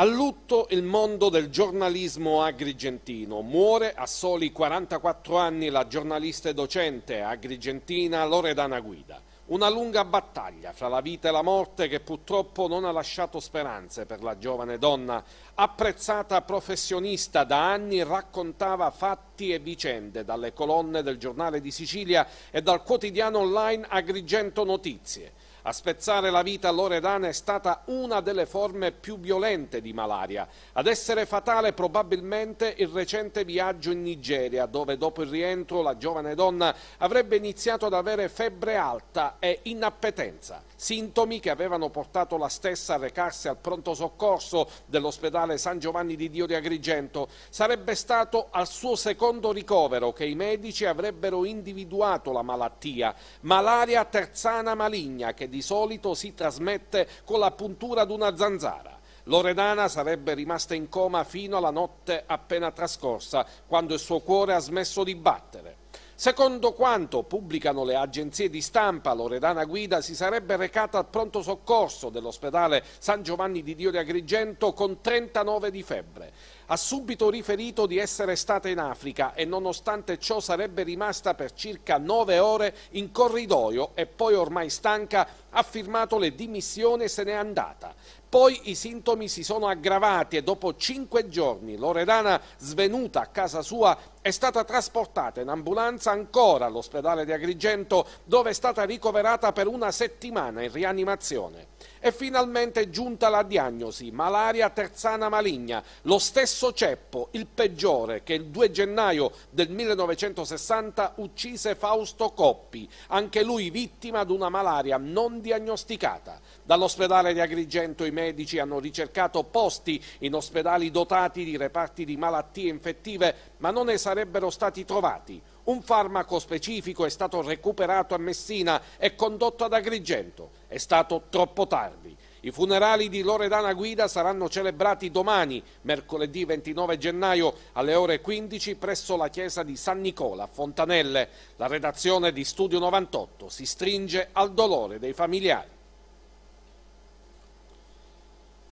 A lutto il mondo del giornalismo agrigentino. Muore a soli 44 anni la giornalista e docente agrigentina Loredana Guida. Una lunga battaglia fra la vita e la morte che purtroppo non ha lasciato speranze per la giovane donna. Apprezzata professionista da anni, raccontava fatti e vicende dalle colonne del giornale di Sicilia e dal quotidiano online Agrigento Notizie. A spezzare la vita Loredana è stata una delle forme più violente di malaria. Ad essere fatale probabilmente il recente viaggio in Nigeria, dove dopo il rientro la giovane donna avrebbe iniziato ad avere febbre alta e inappetenza. Sintomi che avevano portato la stessa a recarsi al pronto soccorso dell'ospedale San Giovanni di Dio di Agrigento. Sarebbe stato al suo secondo ricovero che i medici avrebbero individuato la malattia, malaria terzana maligna che di di solito si trasmette con la puntura di una zanzara. Loredana sarebbe rimasta in coma fino alla notte appena trascorsa, quando il suo cuore ha smesso di battere. Secondo quanto pubblicano le agenzie di stampa, Loredana Guida si sarebbe recata al pronto soccorso dell'ospedale San Giovanni di Dio di Agrigento con 39 di febbre ha subito riferito di essere stata in Africa e nonostante ciò sarebbe rimasta per circa nove ore in corridoio e poi ormai stanca ha firmato le dimissioni e se n'è andata. Poi i sintomi si sono aggravati e dopo cinque giorni Loredana, svenuta a casa sua, è stata trasportata in ambulanza ancora all'ospedale di Agrigento dove è stata ricoverata per una settimana in rianimazione. E finalmente è giunta la diagnosi, malaria terzana maligna, lo stesso stesso Ceppo, il peggiore, che il 2 gennaio del 1960 uccise Fausto Coppi, anche lui vittima di una malaria non diagnosticata. Dall'ospedale di Agrigento i medici hanno ricercato posti in ospedali dotati di reparti di malattie infettive, ma non ne sarebbero stati trovati. Un farmaco specifico è stato recuperato a Messina e condotto ad Agrigento. È stato troppo tardi. I funerali di Loredana Guida saranno celebrati domani, mercoledì 29 gennaio alle ore 15 presso la chiesa di San Nicola a Fontanelle. La redazione di Studio 98 si stringe al dolore dei familiari.